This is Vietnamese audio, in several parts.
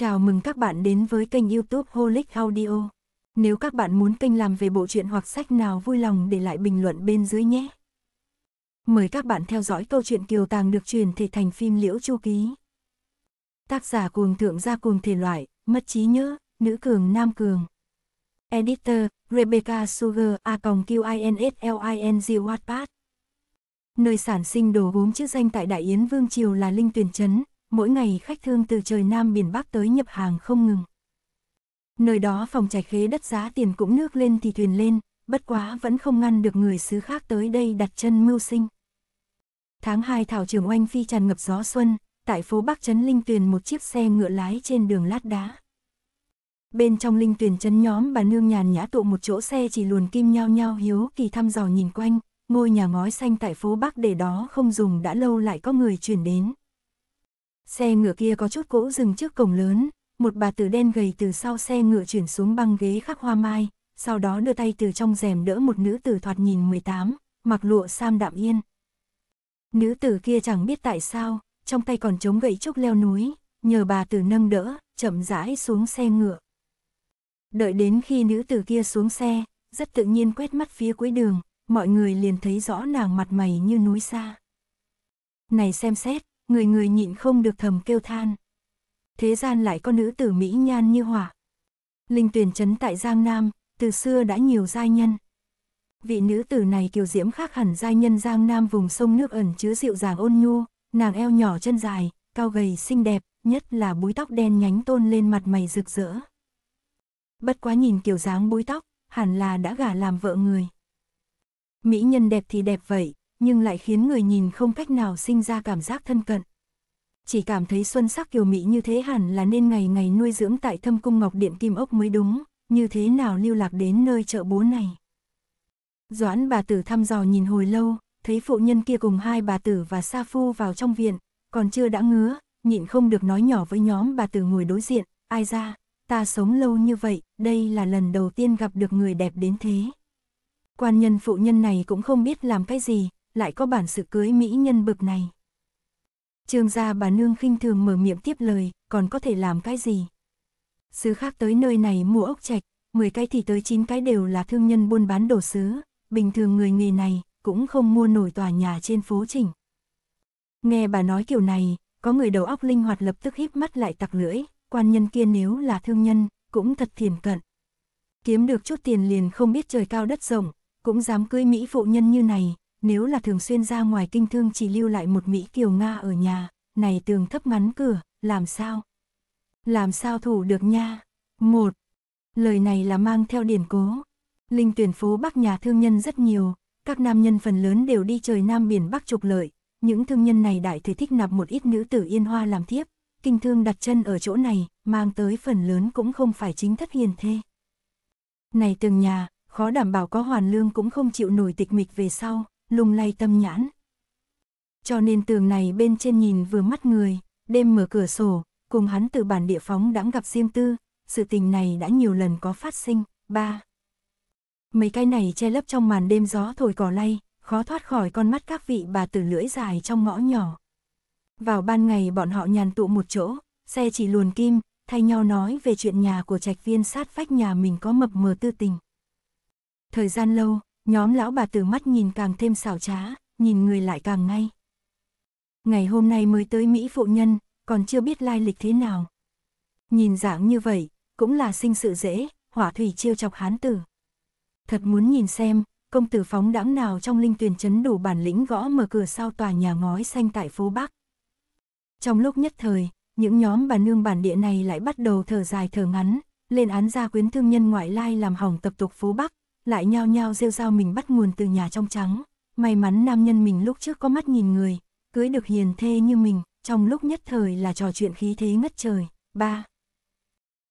Chào mừng các bạn đến với kênh youtube Holic Audio. Nếu các bạn muốn kênh làm về bộ truyện hoặc sách nào vui lòng để lại bình luận bên dưới nhé. Mời các bạn theo dõi câu chuyện Kiều Tàng được truyền thể thành phim Liễu Chu Ký. Tác giả cuồng thượng gia cuồng thể loại, mất trí nhớ, nữ cường nam cường. Editor, Rebecca Sugar A QINSLING Wattpad. Nơi sản sinh đồ gốm chữ danh tại Đại Yến Vương Triều là Linh Tuyền Trấn, mỗi ngày khách thương từ trời Nam biển Bắc tới nhập hàng không ngừng. Nơi đó phòng trải khế đất giá tiền cũng nước lên thì thuyền lên, bất quá vẫn không ngăn được người xứ khác tới đây đặt chân mưu sinh. Tháng 2 thảo trường oanh phi tràn ngập gió xuân, tại phố Bắc Trấn Linh Tuyền một chiếc xe ngựa lái trên đường lát đá. Bên trong Linh Tuyền Trấn nhóm bà nương nhàn nhã tụ một chỗ xe chỉ luồn kim nhao nhao hiếu kỳ thăm dò nhìn quanh, ngôi nhà ngói xanh tại phố Bắc để đó không dùng đã lâu lại có người chuyển đến xe ngựa kia có chút cỗ dừng trước cổng lớn, một bà tử đen gầy từ sau xe ngựa chuyển xuống băng ghế khắc hoa mai, sau đó đưa tay từ trong rèm đỡ một nữ tử thoạt nhìn 18, mặc lụa sam đạm yên. Nữ tử kia chẳng biết tại sao, trong tay còn chống gậy trúc leo núi, nhờ bà tử nâng đỡ, chậm rãi xuống xe ngựa. Đợi đến khi nữ tử kia xuống xe, rất tự nhiên quét mắt phía cuối đường, mọi người liền thấy rõ nàng mặt mày như núi xa. Này xem xét, người người nhịn không được thầm kêu than. Thế gian lại có nữ tử Mỹ nhan như hỏa. Linh tuyển trấn tại Giang Nam, từ xưa đã nhiều giai nhân. Vị nữ tử này kiều diễm khác hẳn giai nhân Giang Nam vùng sông nước ẩn chứa dịu dàng ôn nhu, nàng eo nhỏ chân dài, cao gầy xinh đẹp, nhất là búi tóc đen nhánh tôn lên mặt mày rực rỡ. Bất quá nhìn kiểu dáng búi tóc, hẳn là đã gả làm vợ người. Mỹ nhân đẹp thì đẹp vậy, nhưng lại khiến người nhìn không cách nào sinh ra cảm giác thân cận. Chỉ cảm thấy xuân sắc kiều mỹ như thế hẳn là nên ngày ngày nuôi dưỡng tại thâm cung ngọc điện kim ốc mới đúng, như thế nào lưu lạc đến nơi chợ bố này. Doãn bà tử thăm dò nhìn hồi lâu, thấy phụ nhân kia cùng hai bà tử và Sa Phu vào trong viện, còn chưa đã ngứa, nhịn không được nói nhỏ với nhóm bà tử ngồi đối diện, ai ra, ta sống lâu như vậy, đây là lần đầu tiên gặp được người đẹp đến thế. Quan nhân phụ nhân này cũng không biết làm cái gì, lại có bản sự cưới mỹ nhân bực này. Trương gia bà nương khinh thường mở miệng tiếp lời, còn có thể làm cái gì? Sứ khác tới nơi này mua ốc trạch, 10 cái thì tới 9 cái đều là thương nhân buôn bán đồ sứ, bình thường người nghề này cũng không mua nổi tòa nhà trên phố trình. Nghe bà nói kiểu này, có người đầu óc linh hoạt lập tức híp mắt lại tặc lưỡi, quan nhân kia nếu là thương nhân, cũng thật thiền cận. Kiếm được chút tiền liền không biết trời cao đất rộng, cũng dám cưới Mỹ phụ nhân như này, nếu là thường xuyên ra ngoài kinh thương chỉ lưu lại một Mỹ Kiều Nga ở nhà, này tường thấp ngắn cửa, làm sao? Làm sao thủ được nha? Một, lời này là mang theo điển cố. Linh tuyển phố Bắc nhà thương nhân rất nhiều, các nam nhân phần lớn đều đi trời Nam Biển Bắc trục lợi. Những thương nhân này đại thể thích nạp một ít nữ tử yên hoa làm thiếp, kinh thương đặt chân ở chỗ này, mang tới phần lớn cũng không phải chính thất hiền thê. Này từng nhà, khó đảm bảo có hoàn lương cũng không chịu nổi tịch mịch về sau, lung lay tâm nhãn. Cho nên tường này bên trên nhìn vừa mắt người, đêm mở cửa sổ, cùng hắn từ bản địa phóng đãng gặp Diêm Tư, sự tình này đã nhiều lần có phát sinh. ba Mấy cái này che lấp trong màn đêm gió thổi cỏ lay, khó thoát khỏi con mắt các vị bà tử lưỡi dài trong ngõ nhỏ. Vào ban ngày bọn họ nhàn tụ một chỗ, xe chỉ luồn kim, thay nhau nói về chuyện nhà của trạch viên sát vách nhà mình có mập mờ tư tình. Thời gian lâu, nhóm lão bà từ mắt nhìn càng thêm xảo trá, nhìn người lại càng ngay. Ngày hôm nay mới tới Mỹ phụ nhân, còn chưa biết lai lịch thế nào. Nhìn dạng như vậy, cũng là sinh sự dễ, hỏa thủy chiêu chọc hán tử. Thật muốn nhìn xem, công tử phóng đãng nào trong linh tuyển chấn đủ bản lĩnh gõ mở cửa sau tòa nhà ngói xanh tại phố Bắc. Trong lúc nhất thời, những nhóm bà nương bản địa này lại bắt đầu thở dài thở ngắn, lên án gia quyến thương nhân ngoại lai làm hỏng tập tục phố Bắc, lại nhao nhao rêu rao mình bắt nguồn từ nhà trong trắng. May mắn nam nhân mình lúc trước có mắt nhìn người, cưới được hiền thê như mình, trong lúc nhất thời là trò chuyện khí thế ngất trời. ba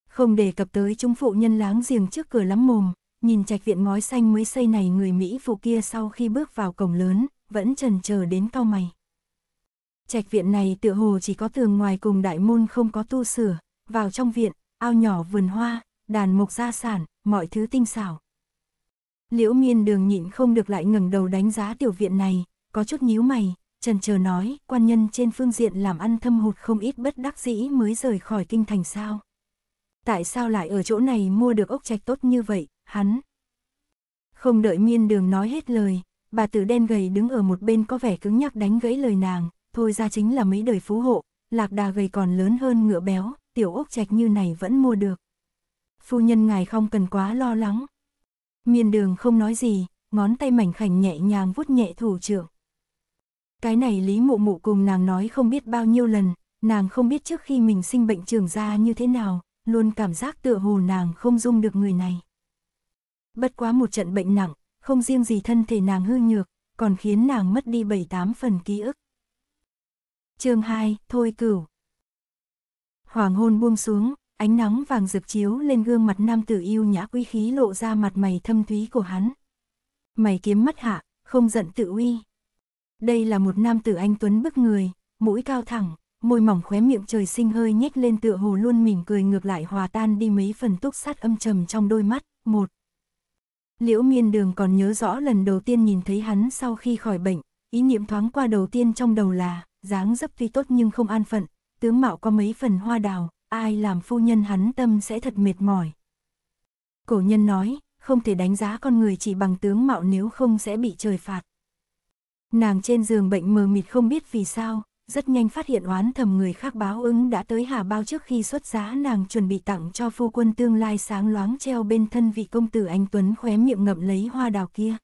Không đề cập tới chúng phụ nhân láng giềng trước cửa lắm mồm, nhìn trạch viện ngói xanh mới xây này người Mỹ phụ kia sau khi bước vào cổng lớn, vẫn trần chờ đến cao mày. Trạch viện này tựa hồ chỉ có tường ngoài cùng đại môn không có tu sửa, vào trong viện, ao nhỏ vườn hoa, đàn mộc gia sản, mọi thứ tinh xảo, Liễu miên đường nhịn không được lại ngẩng đầu đánh giá tiểu viện này, có chút nhíu mày, trần chờ nói, quan nhân trên phương diện làm ăn thâm hụt không ít bất đắc dĩ mới rời khỏi kinh thành sao. Tại sao lại ở chỗ này mua được ốc trạch tốt như vậy, hắn. Không đợi miên đường nói hết lời, bà tử đen gầy đứng ở một bên có vẻ cứng nhắc đánh gãy lời nàng, thôi ra chính là mấy đời phú hộ, lạc đà gầy còn lớn hơn ngựa béo, tiểu ốc trạch như này vẫn mua được. Phu nhân ngài không cần quá lo lắng, Miên đường không nói gì, ngón tay mảnh khảnh nhẹ nhàng vuốt nhẹ thủ trưởng. Cái này Lý Mụ Mụ cùng nàng nói không biết bao nhiêu lần, nàng không biết trước khi mình sinh bệnh trường ra như thế nào, luôn cảm giác tựa hồ nàng không dung được người này. Bất quá một trận bệnh nặng, không riêng gì thân thể nàng hư nhược, còn khiến nàng mất đi bảy tám phần ký ức. chương 2, Thôi Cửu Hoàng hôn buông xuống, ánh nắng vàng rực chiếu lên gương mặt nam tử yêu nhã quý khí lộ ra mặt mày thâm thúy của hắn. Mày kiếm mắt hạ, không giận tự uy. Đây là một nam tử anh tuấn bức người, mũi cao thẳng, môi mỏng khóe miệng trời sinh hơi nhếch lên tựa hồ luôn mỉm cười ngược lại hòa tan đi mấy phần túc sát âm trầm trong đôi mắt. Một. Liễu miên đường còn nhớ rõ lần đầu tiên nhìn thấy hắn sau khi khỏi bệnh, ý niệm thoáng qua đầu tiên trong đầu là, dáng dấp tuy tốt nhưng không an phận, tướng mạo có mấy phần hoa đào, ai làm phu nhân hắn tâm sẽ thật mệt mỏi. Cổ nhân nói, không thể đánh giá con người chỉ bằng tướng mạo nếu không sẽ bị trời phạt. Nàng trên giường bệnh mờ mịt không biết vì sao, rất nhanh phát hiện oán thầm người khác báo ứng đã tới hà bao trước khi xuất giá nàng chuẩn bị tặng cho phu quân tương lai sáng loáng treo bên thân vị công tử anh Tuấn khóe miệng ngậm lấy hoa đào kia.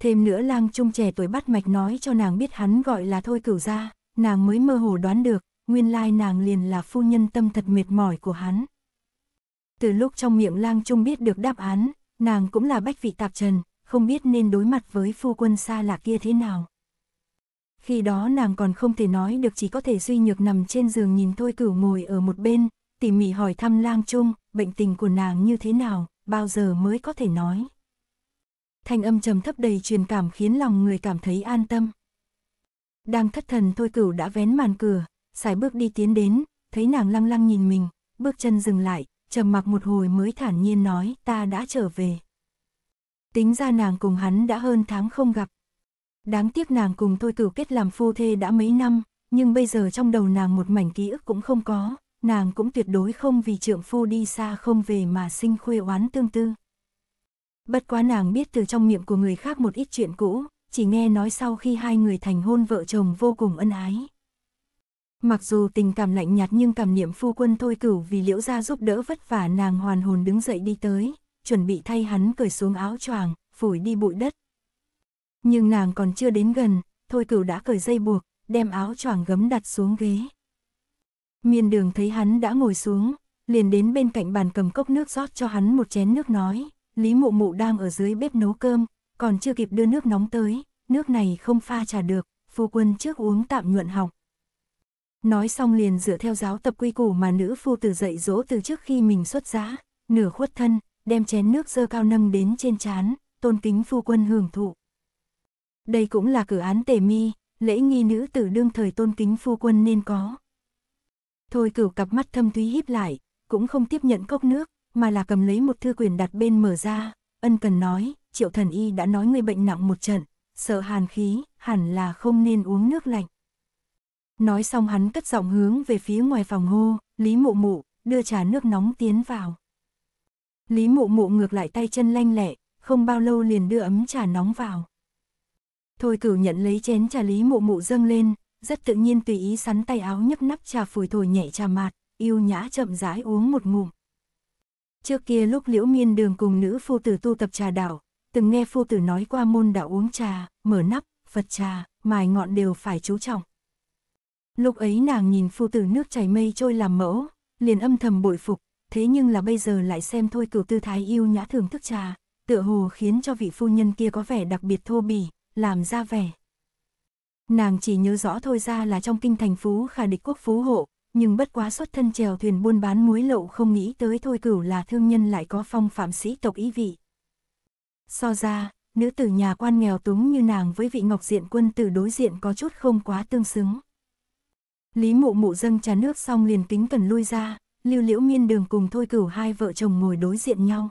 Thêm nữa lang trung trẻ tuổi bắt mạch nói cho nàng biết hắn gọi là thôi cửu gia, nàng mới mơ hồ đoán được, nguyên lai nàng liền là phu nhân tâm thật mệt mỏi của hắn. Từ lúc trong miệng lang trung biết được đáp án, nàng cũng là bách vị tạp trần, không biết nên đối mặt với phu quân xa lạ kia thế nào. Khi đó nàng còn không thể nói được chỉ có thể suy nhược nằm trên giường nhìn thôi cửu ngồi ở một bên, tỉ mỉ hỏi thăm lang trung, bệnh tình của nàng như thế nào, bao giờ mới có thể nói. Thanh âm trầm thấp đầy truyền cảm khiến lòng người cảm thấy an tâm. Đang thất thần thôi cửu đã vén màn cửa, sải bước đi tiến đến, thấy nàng lăng lăng nhìn mình, bước chân dừng lại, trầm mặc một hồi mới thản nhiên nói ta đã trở về. Tính ra nàng cùng hắn đã hơn tháng không gặp. Đáng tiếc nàng cùng thôi tử kết làm phu thê đã mấy năm, nhưng bây giờ trong đầu nàng một mảnh ký ức cũng không có, nàng cũng tuyệt đối không vì trượng phu đi xa không về mà sinh khuê oán tương tư. Bất quá nàng biết từ trong miệng của người khác một ít chuyện cũ, chỉ nghe nói sau khi hai người thành hôn vợ chồng vô cùng ân ái. Mặc dù tình cảm lạnh nhạt nhưng cảm niệm phu quân thôi cửu vì liễu gia giúp đỡ vất vả nàng hoàn hồn đứng dậy đi tới, chuẩn bị thay hắn cởi xuống áo choàng, phủi đi bụi đất. Nhưng nàng còn chưa đến gần, thôi cửu đã cởi dây buộc, đem áo choàng gấm đặt xuống ghế. Miên đường thấy hắn đã ngồi xuống, liền đến bên cạnh bàn cầm cốc nước rót cho hắn một chén nước nói, Lý mụ mụ đang ở dưới bếp nấu cơm, còn chưa kịp đưa nước nóng tới, nước này không pha trà được, phu quân trước uống tạm nhuận họng Nói xong liền dựa theo giáo tập quy củ mà nữ phu tử dạy dỗ từ trước khi mình xuất giá, nửa khuất thân, đem chén nước dơ cao nâng đến trên chán, tôn kính phu quân hưởng thụ. Đây cũng là cử án tề mi, lễ nghi nữ tử đương thời tôn kính phu quân nên có. Thôi cửu cặp mắt thâm túy híp lại, cũng không tiếp nhận cốc nước, mà là cầm lấy một thư quyền đặt bên mở ra, ân cần nói, triệu thần y đã nói người bệnh nặng một trận, sợ hàn khí, hẳn là không nên uống nước lạnh. Nói xong hắn cất giọng hướng về phía ngoài phòng hô, Lý Mụ Mụ, đưa trà nước nóng tiến vào. Lý Mụ Mụ ngược lại tay chân lanh lẹ, không bao lâu liền đưa ấm trà nóng vào. Thôi cửu nhận lấy chén trà Lý Mụ Mụ dâng lên, rất tự nhiên tùy ý sắn tay áo nhấc nắp trà phủi thổi nhẹ trà mạt, yêu nhã chậm rãi uống một ngụm. Trước kia lúc Liễu Miên Đường cùng nữ phu tử tu tập trà đạo, từng nghe phu tử nói qua môn đạo uống trà, mở nắp, Phật trà, mài ngọn đều phải chú trọng. Lúc ấy nàng nhìn phu tử nước chảy mây trôi làm mẫu, liền âm thầm bội phục, thế nhưng là bây giờ lại xem thôi cửu tư thái yêu nhã thưởng thức trà, tựa hồ khiến cho vị phu nhân kia có vẻ đặc biệt thô bỉ, làm ra vẻ. Nàng chỉ nhớ rõ thôi ra là trong kinh thành phú khả địch quốc phú hộ, nhưng bất quá xuất thân trèo thuyền buôn bán muối lậu không nghĩ tới thôi cửu là thương nhân lại có phong phạm sĩ tộc ý vị. So ra, nữ tử nhà quan nghèo túng như nàng với vị ngọc diện quân tử đối diện có chút không quá tương xứng. Lý mụ mụ dâng trà nước xong liền kính cần lui ra, lưu liễu miên đường cùng thôi cửu hai vợ chồng ngồi đối diện nhau.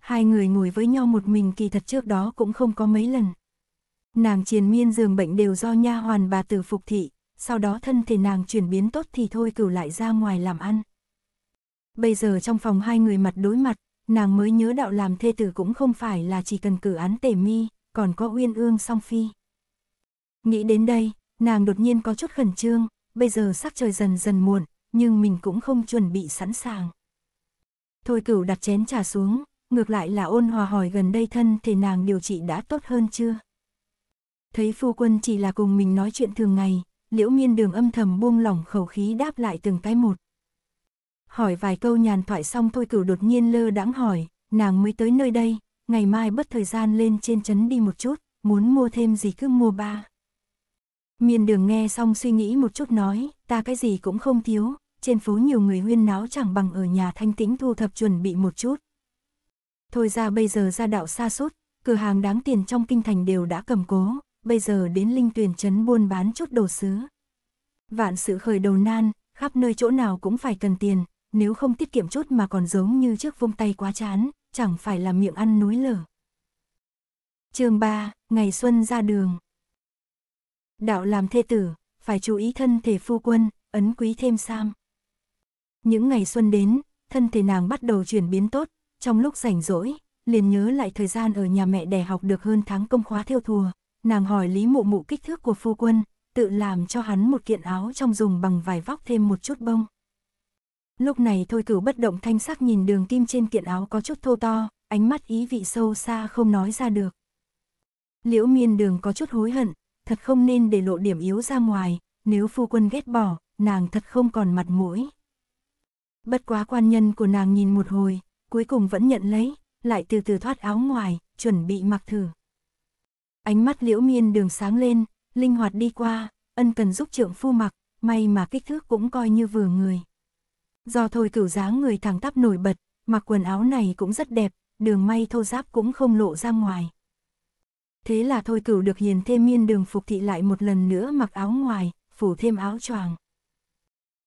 Hai người ngồi với nhau một mình kỳ thật trước đó cũng không có mấy lần. Nàng triền miên giường bệnh đều do nha hoàn bà tử phục thị, sau đó thân thể nàng chuyển biến tốt thì thôi cửu lại ra ngoài làm ăn. Bây giờ trong phòng hai người mặt đối mặt, nàng mới nhớ đạo làm thê tử cũng không phải là chỉ cần cử án tề mi, còn có uyên ương song phi. Nghĩ đến đây, Nàng đột nhiên có chút khẩn trương, bây giờ sắc trời dần dần muộn, nhưng mình cũng không chuẩn bị sẵn sàng. Thôi cửu đặt chén trà xuống, ngược lại là ôn hòa hỏi gần đây thân thể nàng điều trị đã tốt hơn chưa. Thấy phu quân chỉ là cùng mình nói chuyện thường ngày, liễu miên đường âm thầm buông lỏng khẩu khí đáp lại từng cái một. Hỏi vài câu nhàn thoại xong thôi cửu đột nhiên lơ đãng hỏi, nàng mới tới nơi đây, ngày mai bất thời gian lên trên trấn đi một chút, muốn mua thêm gì cứ mua ba. Miên đường nghe xong suy nghĩ một chút nói, ta cái gì cũng không thiếu, trên phố nhiều người huyên náo chẳng bằng ở nhà thanh tĩnh thu thập chuẩn bị một chút. Thôi ra bây giờ ra đạo xa sút cửa hàng đáng tiền trong kinh thành đều đã cầm cố, bây giờ đến linh tuyển trấn buôn bán chút đồ sứ. Vạn sự khởi đầu nan, khắp nơi chỗ nào cũng phải cần tiền, nếu không tiết kiệm chút mà còn giống như trước vung tay quá chán, chẳng phải là miệng ăn núi lở. chương 3, ngày xuân ra đường. Đạo làm thê tử, phải chú ý thân thể phu quân, ấn quý thêm sam. Những ngày xuân đến, thân thể nàng bắt đầu chuyển biến tốt, trong lúc rảnh rỗi, liền nhớ lại thời gian ở nhà mẹ đẻ học được hơn tháng công khóa theo thùa, nàng hỏi Lý Mụ Mụ kích thước của phu quân, tự làm cho hắn một kiện áo trong dùng bằng vải vóc thêm một chút bông. Lúc này thôi cửu bất động thanh sắc nhìn đường kim trên kiện áo có chút thô to, ánh mắt ý vị sâu xa không nói ra được. Liễu miên đường có chút hối hận, thật không nên để lộ điểm yếu ra ngoài, nếu phu quân ghét bỏ, nàng thật không còn mặt mũi. Bất quá quan nhân của nàng nhìn một hồi, cuối cùng vẫn nhận lấy, lại từ từ thoát áo ngoài, chuẩn bị mặc thử. Ánh mắt liễu miên đường sáng lên, linh hoạt đi qua, ân cần giúp trượng phu mặc, may mà kích thước cũng coi như vừa người. Do thôi cửu dáng người thẳng tắp nổi bật, mặc quần áo này cũng rất đẹp, đường may thô giáp cũng không lộ ra ngoài. Thế là thôi cửu được hiền thêm miên đường phục thị lại một lần nữa mặc áo ngoài, phủ thêm áo choàng.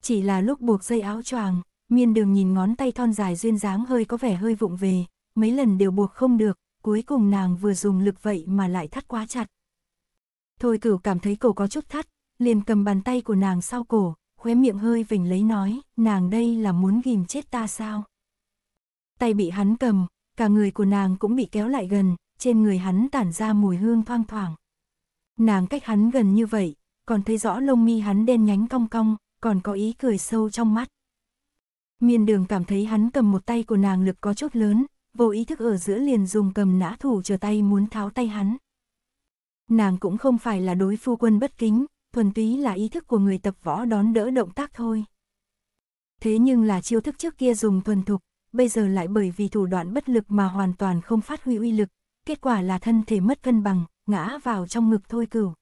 Chỉ là lúc buộc dây áo choàng, miên đường nhìn ngón tay thon dài duyên dáng hơi có vẻ hơi vụng về, mấy lần đều buộc không được, cuối cùng nàng vừa dùng lực vậy mà lại thắt quá chặt. Thôi cửu cảm thấy cổ có chút thắt, liền cầm bàn tay của nàng sau cổ, khóe miệng hơi vỉnh lấy nói, nàng đây là muốn ghìm chết ta sao? Tay bị hắn cầm, cả người của nàng cũng bị kéo lại gần, trên người hắn tản ra mùi hương thoang thoảng. Nàng cách hắn gần như vậy, còn thấy rõ lông mi hắn đen nhánh cong cong, còn có ý cười sâu trong mắt. Miên đường cảm thấy hắn cầm một tay của nàng lực có chút lớn, vô ý thức ở giữa liền dùng cầm nã thủ chờ tay muốn tháo tay hắn. Nàng cũng không phải là đối phu quân bất kính, thuần túy là ý thức của người tập võ đón đỡ động tác thôi. Thế nhưng là chiêu thức trước kia dùng thuần thục, bây giờ lại bởi vì thủ đoạn bất lực mà hoàn toàn không phát huy uy lực, kết quả là thân thể mất cân bằng, ngã vào trong ngực thôi cửu.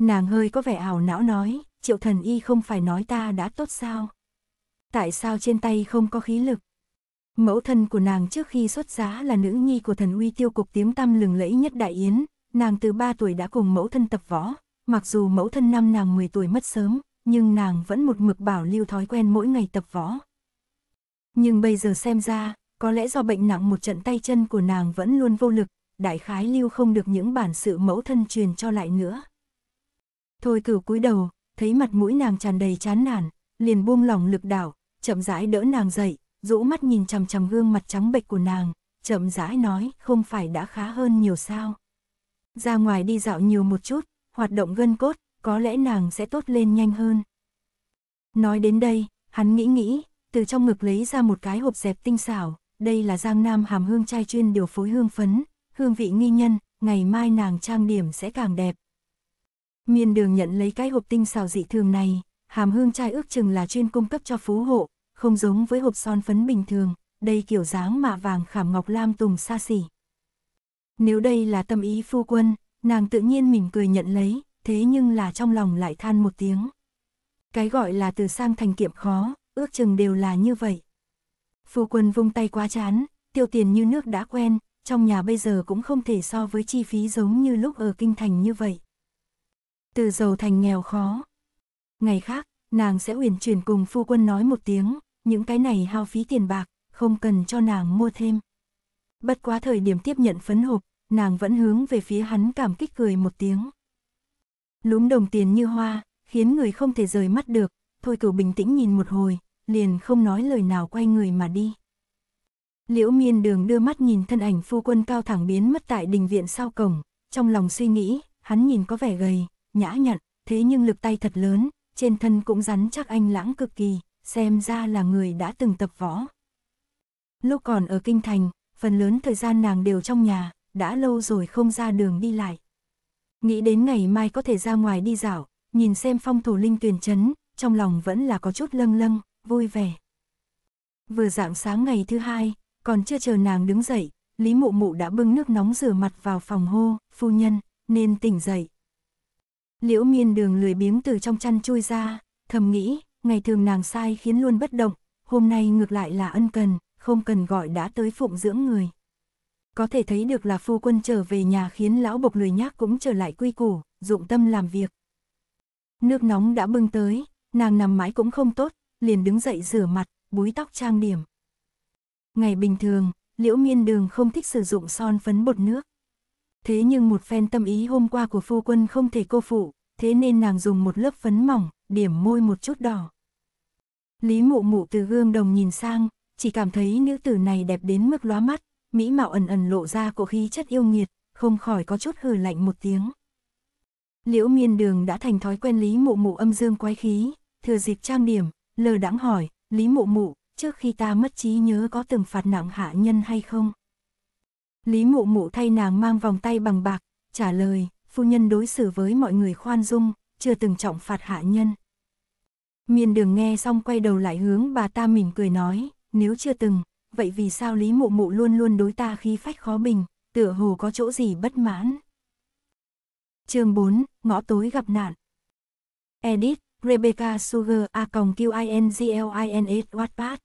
Nàng hơi có vẻ ảo não nói, triệu thần y không phải nói ta đã tốt sao? Tại sao trên tay không có khí lực? Mẫu thân của nàng trước khi xuất giá là nữ nhi của thần uy tiêu cục tiếng tăm lừng lẫy nhất đại yến, nàng từ 3 tuổi đã cùng mẫu thân tập võ, mặc dù mẫu thân năm nàng 10 tuổi mất sớm, nhưng nàng vẫn một mực bảo lưu thói quen mỗi ngày tập võ. Nhưng bây giờ xem ra, có lẽ do bệnh nặng một trận tay chân của nàng vẫn luôn vô lực, đại khái lưu không được những bản sự mẫu thân truyền cho lại nữa. Thôi cửu cúi đầu, thấy mặt mũi nàng tràn đầy chán nản, liền buông lòng lực đảo, chậm rãi đỡ nàng dậy, rũ mắt nhìn chằm chằm gương mặt trắng bệch của nàng, chậm rãi nói, không phải đã khá hơn nhiều sao. Ra ngoài đi dạo nhiều một chút, hoạt động gân cốt, có lẽ nàng sẽ tốt lên nhanh hơn. Nói đến đây, hắn nghĩ nghĩ, từ trong ngực lấy ra một cái hộp dẹp tinh xảo, đây là giang nam hàm hương chai chuyên điều phối hương phấn, hương vị nghi nhân, ngày mai nàng trang điểm sẽ càng đẹp. Miên đường nhận lấy cái hộp tinh xào dị thường này, hàm hương chai ước chừng là chuyên cung cấp cho phú hộ, không giống với hộp son phấn bình thường, đây kiểu dáng mạ vàng khảm ngọc lam tùng xa xỉ. Nếu đây là tâm ý phu quân, nàng tự nhiên mỉm cười nhận lấy, thế nhưng là trong lòng lại than một tiếng. Cái gọi là từ sang thành kiệm khó, ước chừng đều là như vậy. Phu quân vung tay quá chán, tiêu tiền như nước đã quen, trong nhà bây giờ cũng không thể so với chi phí giống như lúc ở kinh thành như vậy. Từ giàu thành nghèo khó. Ngày khác, nàng sẽ uyển chuyển cùng phu quân nói một tiếng, những cái này hao phí tiền bạc, không cần cho nàng mua thêm. Bất quá thời điểm tiếp nhận phấn hộp, nàng vẫn hướng về phía hắn cảm kích cười một tiếng. Lúm đồng tiền như hoa, khiến người không thể rời mắt được, thôi cửu bình tĩnh nhìn một hồi, liền không nói lời nào quay người mà đi. Liễu miên đường đưa mắt nhìn thân ảnh phu quân cao thẳng biến mất tại đình viện sau cổng, trong lòng suy nghĩ, hắn nhìn có vẻ gầy, nhã nhặn, thế nhưng lực tay thật lớn, trên thân cũng rắn chắc anh lãng cực kỳ, xem ra là người đã từng tập võ. Lúc còn ở Kinh Thành, phần lớn thời gian nàng đều trong nhà, đã lâu rồi không ra đường đi lại. Nghĩ đến ngày mai có thể ra ngoài đi dạo, nhìn xem phong thủ linh tuyển chấn, trong lòng vẫn là có chút lâng lâng vui vẻ. Vừa dạng sáng ngày thứ hai, còn chưa chờ nàng đứng dậy, Lý Mụ Mụ đã bưng nước nóng rửa mặt vào phòng hô, phu nhân, nên tỉnh dậy. Liễu miên đường lười biếng từ trong chăn chui ra, thầm nghĩ, ngày thường nàng sai khiến luôn bất động, hôm nay ngược lại là ân cần, không cần gọi đã tới phụng dưỡng người. Có thể thấy được là phu quân trở về nhà khiến lão bộc lười nhác cũng trở lại quy củ, dụng tâm làm việc. Nước nóng đã bưng tới, nàng nằm mãi cũng không tốt, liền đứng dậy rửa mặt, búi tóc trang điểm. Ngày bình thường, Liễu Miên Đường không thích sử dụng son phấn bột nước. Thế nhưng một phen tâm ý hôm qua của phu quân không thể cô phụ, thế nên nàng dùng một lớp phấn mỏng, điểm môi một chút đỏ. Lý mụ mụ từ gương đồng nhìn sang, chỉ cảm thấy nữ tử này đẹp đến mức lóa mắt, mỹ mạo ẩn ẩn lộ ra cổ khí chất yêu nghiệt, không khỏi có chút hừ lạnh một tiếng. Liễu miên đường đã thành thói quen lý mụ mụ âm dương quái khí, thừa dịp trang điểm, lơ đãng hỏi, Lý Mụ Mụ, trước khi ta mất trí nhớ có từng phạt nặng hạ nhân hay không? Lý Mụ Mụ thay nàng mang vòng tay bằng bạc, trả lời, phu nhân đối xử với mọi người khoan dung, chưa từng trọng phạt hạ nhân. Miên đường nghe xong quay đầu lại hướng bà ta mỉm cười nói, nếu chưa từng, vậy vì sao Lý Mụ Mụ luôn luôn đối ta khi phách khó bình, tựa hồ có chỗ gì bất mãn. chương 4, ngõ tối gặp nạn. Edit, Rebecca Sugar a qinglins e, Wattpad.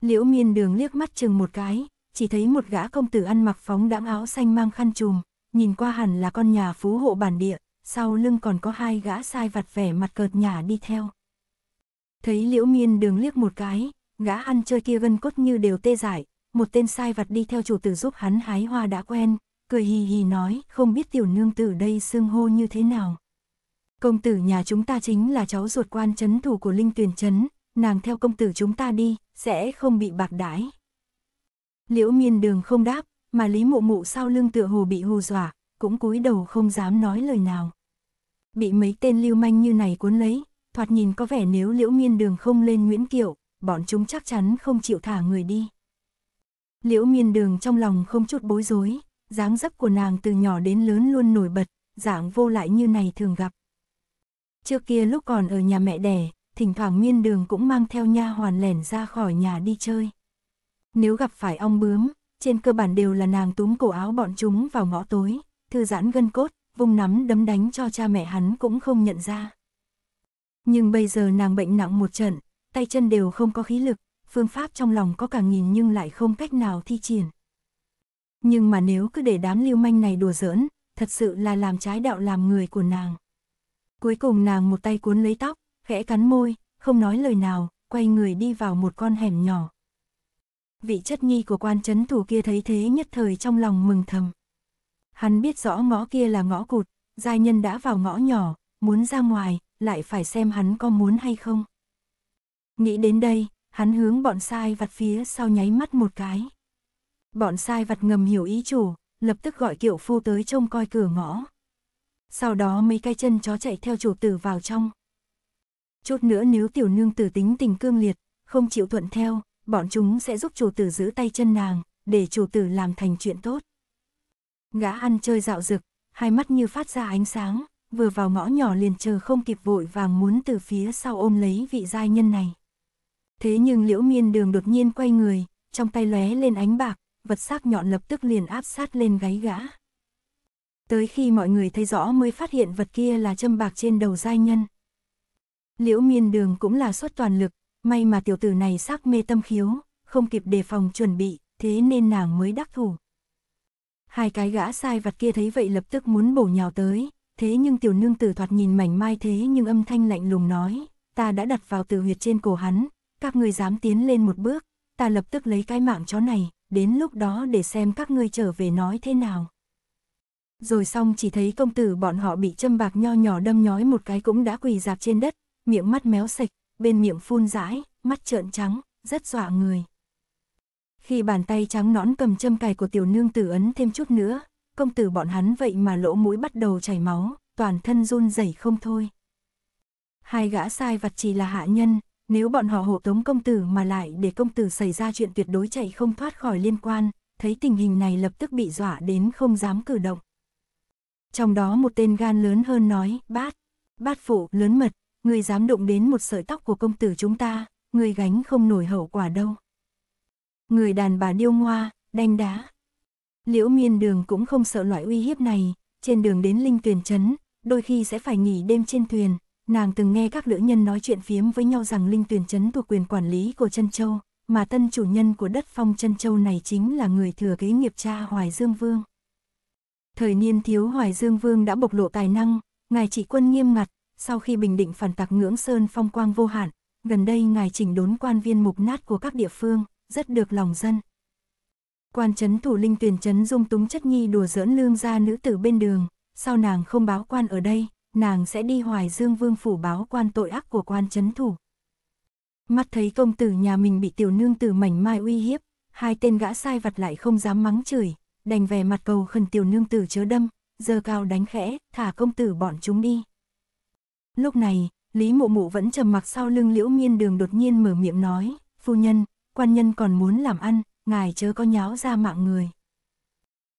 Liễu miên đường liếc mắt chừng một cái, chỉ thấy một gã công tử ăn mặc phóng đãng áo xanh mang khăn chùm, nhìn qua hẳn là con nhà phú hộ bản địa, sau lưng còn có hai gã sai vặt vẻ mặt cợt nhả đi theo. Thấy liễu miên đường liếc một cái, gã ăn chơi kia gân cốt như đều tê dại. một tên sai vặt đi theo chủ tử giúp hắn hái hoa đã quen, cười hì hì nói không biết tiểu nương tử đây xưng hô như thế nào công tử nhà chúng ta chính là cháu ruột quan chấn thủ của Linh Tuyền Trấn, nàng theo công tử chúng ta đi, sẽ không bị bạc đãi. Liễu miên đường không đáp, mà Lý Mụ Mụ sau lưng tựa hồ bị hù dọa, cũng cúi đầu không dám nói lời nào. Bị mấy tên lưu manh như này cuốn lấy, thoạt nhìn có vẻ nếu Liễu miên đường không lên Nguyễn Kiệu, bọn chúng chắc chắn không chịu thả người đi. Liễu miên đường trong lòng không chút bối rối, dáng dấp của nàng từ nhỏ đến lớn luôn nổi bật, dạng vô lại như này thường gặp. Trước kia lúc còn ở nhà mẹ đẻ, thỉnh thoảng miên đường cũng mang theo nha hoàn lẻn ra khỏi nhà đi chơi. Nếu gặp phải ong bướm, trên cơ bản đều là nàng túm cổ áo bọn chúng vào ngõ tối, thư giãn gân cốt, vùng nắm đấm đánh cho cha mẹ hắn cũng không nhận ra. Nhưng bây giờ nàng bệnh nặng một trận, tay chân đều không có khí lực, phương pháp trong lòng có cả nghìn nhưng lại không cách nào thi triển. Nhưng mà nếu cứ để đám lưu manh này đùa giỡn, thật sự là làm trái đạo làm người của nàng. Cuối cùng nàng một tay cuốn lấy tóc, khẽ cắn môi, không nói lời nào, quay người đi vào một con hẻm nhỏ. Vị chất nhi của quan chấn thủ kia thấy thế nhất thời trong lòng mừng thầm. Hắn biết rõ ngõ kia là ngõ cụt, giai nhân đã vào ngõ nhỏ, muốn ra ngoài, lại phải xem hắn có muốn hay không. Nghĩ đến đây, hắn hướng bọn sai vặt phía sau nháy mắt một cái. Bọn sai vặt ngầm hiểu ý chủ, lập tức gọi kiệu phu tới trông coi cửa ngõ sau đó mấy cái chân chó chạy theo chủ tử vào trong. Chút nữa nếu tiểu nương tử tính tình cương liệt, không chịu thuận theo, bọn chúng sẽ giúp chủ tử giữ tay chân nàng, để chủ tử làm thành chuyện tốt. Gã ăn chơi dạo dực, hai mắt như phát ra ánh sáng, vừa vào ngõ nhỏ liền chờ không kịp vội vàng muốn từ phía sau ôm lấy vị giai nhân này. Thế nhưng liễu miên đường đột nhiên quay người, trong tay lóe lên ánh bạc, vật sắc nhọn lập tức liền áp sát lên gáy gã. Tới khi mọi người thấy rõ mới phát hiện vật kia là châm bạc trên đầu giai nhân. Liễu miên đường cũng là suất toàn lực, may mà tiểu tử này sắc mê tâm khiếu, không kịp đề phòng chuẩn bị, thế nên nàng mới đắc thủ. Hai cái gã sai vật kia thấy vậy lập tức muốn bổ nhào tới, thế nhưng tiểu nương tử thoạt nhìn mảnh mai thế nhưng âm thanh lạnh lùng nói, ta đã đặt vào từ huyệt trên cổ hắn, các người dám tiến lên một bước, ta lập tức lấy cái mạng chó này, đến lúc đó để xem các ngươi trở về nói thế nào rồi xong chỉ thấy công tử bọn họ bị châm bạc nho nhỏ đâm nhói một cái cũng đã quỳ dạp trên đất, miệng mắt méo sạch, bên miệng phun rãi, mắt trợn trắng, rất dọa người. Khi bàn tay trắng nõn cầm châm cài của tiểu nương tử ấn thêm chút nữa, công tử bọn hắn vậy mà lỗ mũi bắt đầu chảy máu, toàn thân run rẩy không thôi. Hai gã sai vặt chỉ là hạ nhân, nếu bọn họ hộ tống công tử mà lại để công tử xảy ra chuyện tuyệt đối chạy không thoát khỏi liên quan, thấy tình hình này lập tức bị dọa đến không dám cử động. Trong đó một tên gan lớn hơn nói, bát, bát phụ, lớn mật, người dám động đến một sợi tóc của công tử chúng ta, người gánh không nổi hậu quả đâu. Người đàn bà điêu ngoa, đanh đá. Liễu miên đường cũng không sợ loại uy hiếp này, trên đường đến linh tuyển chấn đôi khi sẽ phải nghỉ đêm trên thuyền. Nàng từng nghe các lữ nhân nói chuyện phiếm với nhau rằng linh tuyển chấn thuộc quyền quản lý của Trân Châu, mà tân chủ nhân của đất phong Trân Châu này chính là người thừa kế nghiệp cha Hoài Dương Vương. Thời niên thiếu Hoài Dương Vương đã bộc lộ tài năng, ngài trị quân nghiêm ngặt, sau khi bình định phản tặc ngưỡng sơn phong quang vô hạn, gần đây ngài chỉnh đốn quan viên mục nát của các địa phương, rất được lòng dân. Quan chấn thủ linh tuyển chấn dung túng chất nhi đùa dỡn lương gia nữ tử bên đường, sao nàng không báo quan ở đây, nàng sẽ đi hoài dương vương phủ báo quan tội ác của quan chấn thủ. Mắt thấy công tử nhà mình bị tiểu nương tử mảnh mai uy hiếp, hai tên gã sai vặt lại không dám mắng chửi, đành vẻ mặt cầu khẩn tiểu nương tử chớ đâm, giờ cao đánh khẽ, thả công tử bọn chúng đi. Lúc này, Lý Mộ Mộ vẫn trầm mặc sau lưng Liễu Miên Đường đột nhiên mở miệng nói, phu nhân, quan nhân còn muốn làm ăn, ngài chớ có nháo ra mạng người.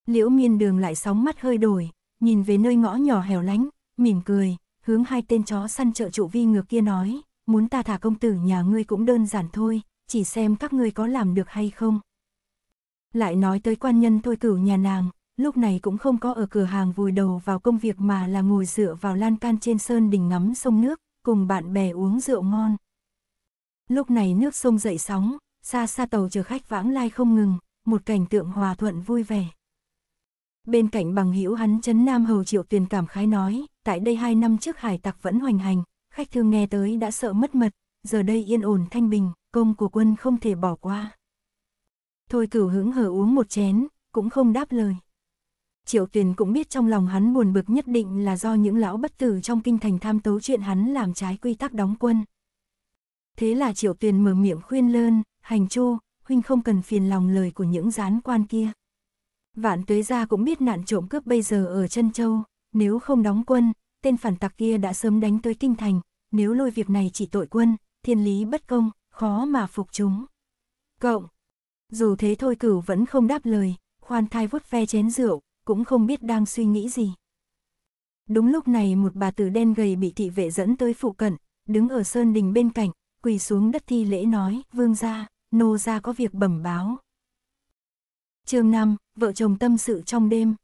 Liễu Miên Đường lại sóng mắt hơi đổi, nhìn về nơi ngõ nhỏ hẻo lánh, mỉm cười, hướng hai tên chó săn trợ trụ vi ngược kia nói, muốn ta thả công tử nhà ngươi cũng đơn giản thôi, chỉ xem các ngươi có làm được hay không. Lại nói tới quan nhân thôi cửu nhà nàng, lúc này cũng không có ở cửa hàng vùi đầu vào công việc mà là ngồi dựa vào lan can trên sơn đỉnh ngắm sông nước, cùng bạn bè uống rượu ngon. Lúc này nước sông dậy sóng, xa xa tàu chở khách vãng lai không ngừng, một cảnh tượng hòa thuận vui vẻ. Bên cạnh bằng hữu hắn chấn Nam Hầu Triệu tiền cảm khái nói, tại đây hai năm trước hải tặc vẫn hoành hành, khách thương nghe tới đã sợ mất mật, giờ đây yên ổn thanh bình, công của quân không thể bỏ qua. Thôi cửu hững hờ uống một chén, cũng không đáp lời. Triệu Tuyền cũng biết trong lòng hắn buồn bực nhất định là do những lão bất tử trong kinh thành tham tấu chuyện hắn làm trái quy tắc đóng quân. Thế là Triệu Tuyền mở miệng khuyên lơn, hành chu, huynh không cần phiền lòng lời của những gián quan kia. Vạn tuế gia cũng biết nạn trộm cướp bây giờ ở chân châu, nếu không đóng quân, tên phản tặc kia đã sớm đánh tới kinh thành, nếu lôi việc này chỉ tội quân, thiên lý bất công, khó mà phục chúng. Cộng dù thế thôi cửu vẫn không đáp lời, khoan thai vuốt ve chén rượu, cũng không biết đang suy nghĩ gì. Đúng lúc này một bà tử đen gầy bị thị vệ dẫn tới phụ cận, đứng ở sơn đình bên cạnh, quỳ xuống đất thi lễ nói, vương gia, nô gia có việc bẩm báo. chương 5, vợ chồng tâm sự trong đêm.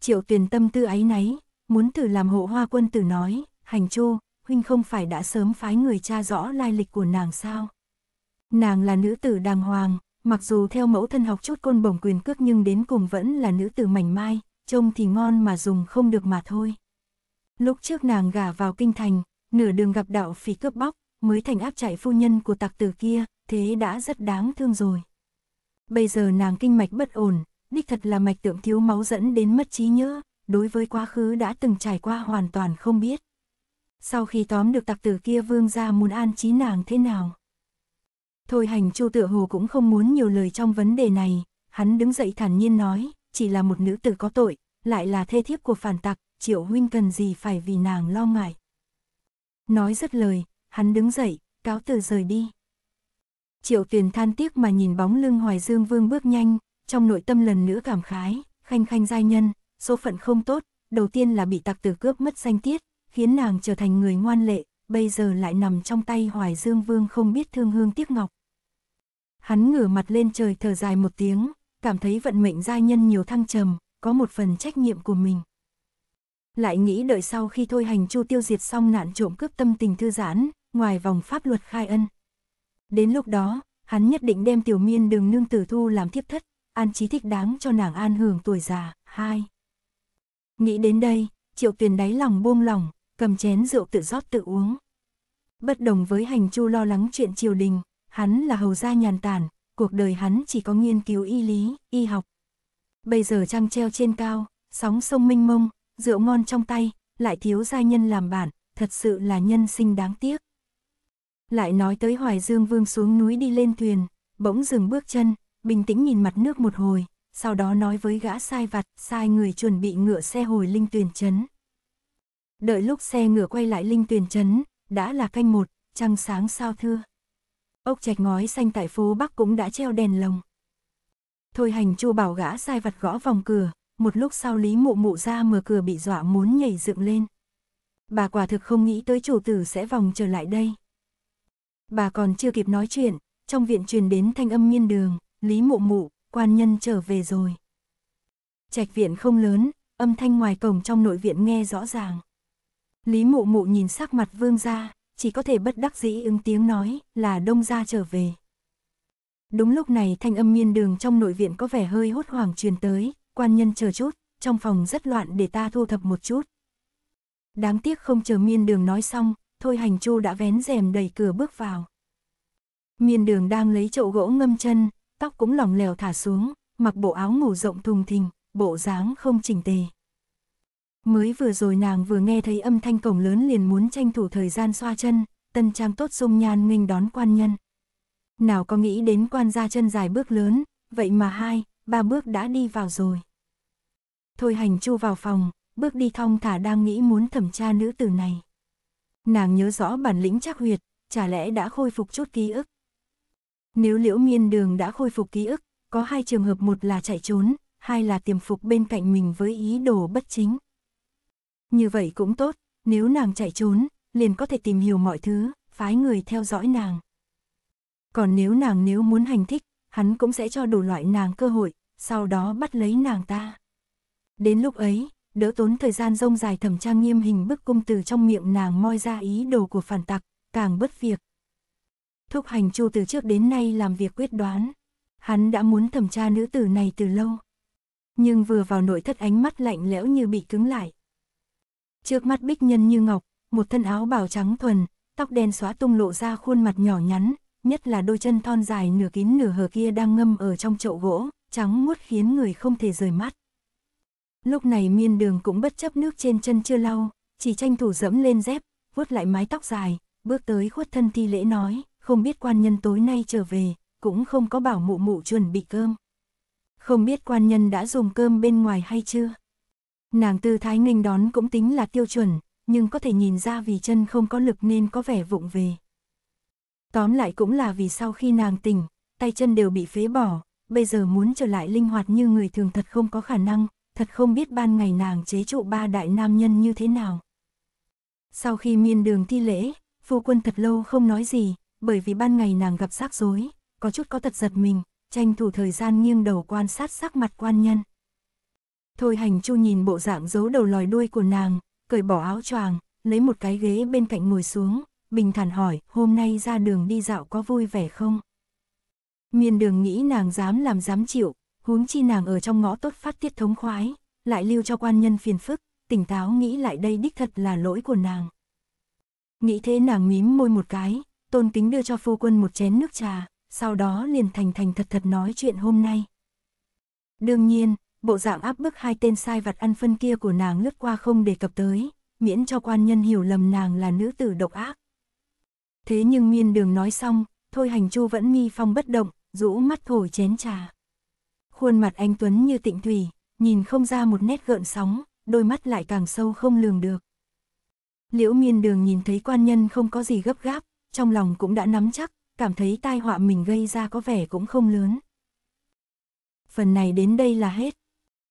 Triệu tuyển tâm tư ấy náy, muốn thử làm hộ hoa quân tử nói, hành chu, huynh không phải đã sớm phái người cha rõ lai lịch của nàng sao. Nàng là nữ tử đàng hoàng, mặc dù theo mẫu thân học chút côn bổng quyền cước nhưng đến cùng vẫn là nữ tử mảnh mai, trông thì ngon mà dùng không được mà thôi. Lúc trước nàng gả vào kinh thành, nửa đường gặp đạo phỉ cướp bóc, mới thành áp chạy phu nhân của tặc tử kia, thế đã rất đáng thương rồi. Bây giờ nàng kinh mạch bất ổn, đích thật là mạch tượng thiếu máu dẫn đến mất trí nhớ, đối với quá khứ đã từng trải qua hoàn toàn không biết. Sau khi tóm được tặc tử kia vương ra muốn an trí nàng thế nào? Thôi hành chu tựa hồ cũng không muốn nhiều lời trong vấn đề này, hắn đứng dậy thản nhiên nói, chỉ là một nữ tử có tội, lại là thê thiếp của phản tặc, triệu huynh cần gì phải vì nàng lo ngại. Nói rất lời, hắn đứng dậy, cáo từ rời đi. Triệu tuyển than tiếc mà nhìn bóng lưng hoài dương vương bước nhanh, trong nội tâm lần nữa cảm khái, khanh khanh giai nhân, số phận không tốt, đầu tiên là bị tặc tử cướp mất danh tiết, khiến nàng trở thành người ngoan lệ, bây giờ lại nằm trong tay hoài dương vương không biết thương hương tiếc ngọc. Hắn ngửa mặt lên trời thở dài một tiếng, cảm thấy vận mệnh giai nhân nhiều thăng trầm, có một phần trách nhiệm của mình. Lại nghĩ đợi sau khi thôi hành chu tiêu diệt xong nạn trộm cướp tâm tình thư giãn, ngoài vòng pháp luật khai ân. Đến lúc đó, hắn nhất định đem tiểu miên đường nương tử thu làm thiếp thất, an trí thích đáng cho nàng an hưởng tuổi già. hai Nghĩ đến đây, triệu tuyền đáy lòng buông lòng, cầm chén rượu tự rót tự uống. Bất đồng với hành chu lo lắng chuyện triều đình, hắn là hầu gia nhàn tản, cuộc đời hắn chỉ có nghiên cứu y lý, y học. Bây giờ trăng treo trên cao, sóng sông minh mông, rượu ngon trong tay, lại thiếu gia nhân làm bản, thật sự là nhân sinh đáng tiếc. Lại nói tới Hoài Dương Vương xuống núi đi lên thuyền, bỗng dừng bước chân, bình tĩnh nhìn mặt nước một hồi, sau đó nói với gã sai vặt, sai người chuẩn bị ngựa xe hồi Linh Tuyền Trấn. Đợi lúc xe ngựa quay lại Linh Tuyền Trấn, đã là canh một, trăng sáng sao thưa ốc trạch ngói xanh tại phố Bắc cũng đã treo đèn lồng. Thôi hành chu bảo gã sai vặt gõ vòng cửa, một lúc sau Lý Mụ Mụ ra mở cửa bị dọa muốn nhảy dựng lên. Bà quả thực không nghĩ tới chủ tử sẽ vòng trở lại đây. Bà còn chưa kịp nói chuyện, trong viện truyền đến thanh âm miên đường, Lý Mụ Mụ, quan nhân trở về rồi. Trạch viện không lớn, âm thanh ngoài cổng trong nội viện nghe rõ ràng. Lý Mụ Mụ nhìn sắc mặt vương ra, chỉ có thể bất đắc dĩ ứng tiếng nói là đông ra trở về. Đúng lúc này thanh âm miên đường trong nội viện có vẻ hơi hốt hoảng truyền tới, quan nhân chờ chút, trong phòng rất loạn để ta thu thập một chút. Đáng tiếc không chờ miên đường nói xong, thôi hành chu đã vén rèm đẩy cửa bước vào. Miên đường đang lấy chậu gỗ ngâm chân, tóc cũng lỏng lẻo thả xuống, mặc bộ áo ngủ rộng thùng thình, bộ dáng không chỉnh tề. Mới vừa rồi nàng vừa nghe thấy âm thanh cổng lớn liền muốn tranh thủ thời gian xoa chân, tân trang tốt dung nhan nghênh đón quan nhân. Nào có nghĩ đến quan gia chân dài bước lớn, vậy mà hai, ba bước đã đi vào rồi. Thôi hành chu vào phòng, bước đi thong thả đang nghĩ muốn thẩm tra nữ tử này. Nàng nhớ rõ bản lĩnh chắc huyệt, chả lẽ đã khôi phục chút ký ức. Nếu liễu miên đường đã khôi phục ký ức, có hai trường hợp một là chạy trốn, hai là tiềm phục bên cạnh mình với ý đồ bất chính. Như vậy cũng tốt, nếu nàng chạy trốn, liền có thể tìm hiểu mọi thứ, phái người theo dõi nàng. Còn nếu nàng nếu muốn hành thích, hắn cũng sẽ cho đủ loại nàng cơ hội, sau đó bắt lấy nàng ta. Đến lúc ấy, đỡ tốn thời gian rông dài thẩm trang nghiêm hình bức cung từ trong miệng nàng moi ra ý đồ của phản tặc, càng bất việc. Thúc hành chu từ trước đến nay làm việc quyết đoán. Hắn đã muốn thẩm tra nữ tử này từ lâu. Nhưng vừa vào nội thất ánh mắt lạnh lẽo như bị cứng lại, Trước mắt bích nhân như ngọc, một thân áo bào trắng thuần, tóc đen xóa tung lộ ra khuôn mặt nhỏ nhắn, nhất là đôi chân thon dài nửa kín nửa hở kia đang ngâm ở trong chậu gỗ, trắng muốt khiến người không thể rời mắt. Lúc này miên đường cũng bất chấp nước trên chân chưa lau, chỉ tranh thủ dẫm lên dép, vuốt lại mái tóc dài, bước tới khuất thân thi lễ nói, không biết quan nhân tối nay trở về, cũng không có bảo mụ mụ chuẩn bị cơm. Không biết quan nhân đã dùng cơm bên ngoài hay chưa? Nàng tư thái nghênh đón cũng tính là tiêu chuẩn, nhưng có thể nhìn ra vì chân không có lực nên có vẻ vụng về. Tóm lại cũng là vì sau khi nàng tỉnh, tay chân đều bị phế bỏ, bây giờ muốn trở lại linh hoạt như người thường thật không có khả năng, thật không biết ban ngày nàng chế trụ ba đại nam nhân như thế nào. Sau khi miên đường thi lễ, phu quân thật lâu không nói gì, bởi vì ban ngày nàng gặp rắc rối, có chút có thật giật mình, tranh thủ thời gian nghiêng đầu quan sát sắc mặt quan nhân. Thôi hành chu nhìn bộ dạng giấu đầu lòi đuôi của nàng, cởi bỏ áo choàng, lấy một cái ghế bên cạnh ngồi xuống, bình thản hỏi, hôm nay ra đường đi dạo có vui vẻ không? Miền đường nghĩ nàng dám làm dám chịu, huống chi nàng ở trong ngõ tốt phát tiết thống khoái, lại lưu cho quan nhân phiền phức, tỉnh táo nghĩ lại đây đích thật là lỗi của nàng. Nghĩ thế nàng mím môi một cái, tôn kính đưa cho phu quân một chén nước trà, sau đó liền thành thành thật thật nói chuyện hôm nay. Đương nhiên, bộ dạng áp bức hai tên sai vặt ăn phân kia của nàng lướt qua không đề cập tới, miễn cho quan nhân hiểu lầm nàng là nữ tử độc ác. Thế nhưng miên đường nói xong, thôi hành chu vẫn nghi phong bất động, rũ mắt thổi chén trà. Khuôn mặt anh Tuấn như tịnh thủy, nhìn không ra một nét gợn sóng, đôi mắt lại càng sâu không lường được. Liễu miên đường nhìn thấy quan nhân không có gì gấp gáp, trong lòng cũng đã nắm chắc, cảm thấy tai họa mình gây ra có vẻ cũng không lớn. Phần này đến đây là hết.